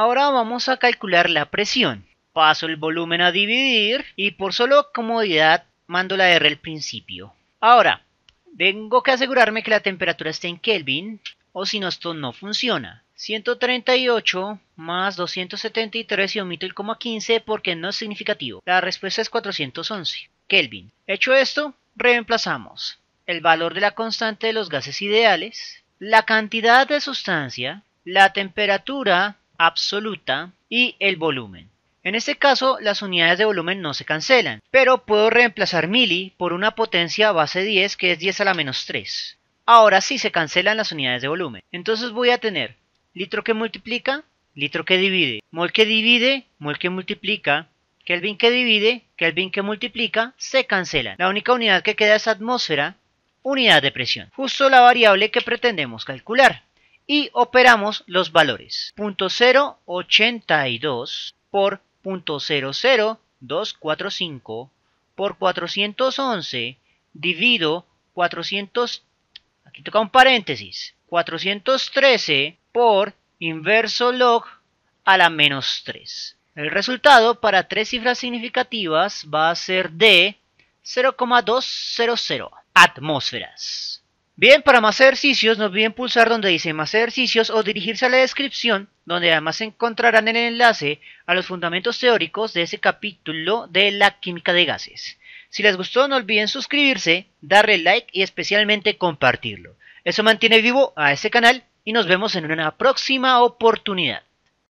Ahora vamos a calcular la presión. Paso el volumen a dividir y por solo comodidad mando la R al principio. Ahora, tengo que asegurarme que la temperatura esté en Kelvin o si no esto no funciona. 138 más 273 y omito el coma 15 porque no es significativo. La respuesta es 411 Kelvin. Hecho esto, reemplazamos el valor de la constante de los gases ideales, la cantidad de sustancia, la temperatura absoluta y el volumen. En este caso, las unidades de volumen no se cancelan, pero puedo reemplazar mili por una potencia base 10 que es 10 a la menos 3. Ahora sí se cancelan las unidades de volumen. Entonces voy a tener litro que multiplica, litro que divide, mol que divide, mol que multiplica, Kelvin que divide, Kelvin que multiplica, se cancelan. La única unidad que queda es atmósfera, unidad de presión. Justo la variable que pretendemos calcular y operamos los valores 0.082 por 0.00245 por 411 dividido 400 aquí toca un paréntesis 413 por inverso log a la menos 3 el resultado para tres cifras significativas va a ser de 0,200 atmósferas Bien, para más ejercicios, no olviden pulsar donde dice más ejercicios o dirigirse a la descripción, donde además encontrarán el enlace a los fundamentos teóricos de ese capítulo de la química de gases. Si les gustó, no olviden suscribirse, darle like y especialmente compartirlo. Eso mantiene vivo a este canal y nos vemos en una próxima oportunidad.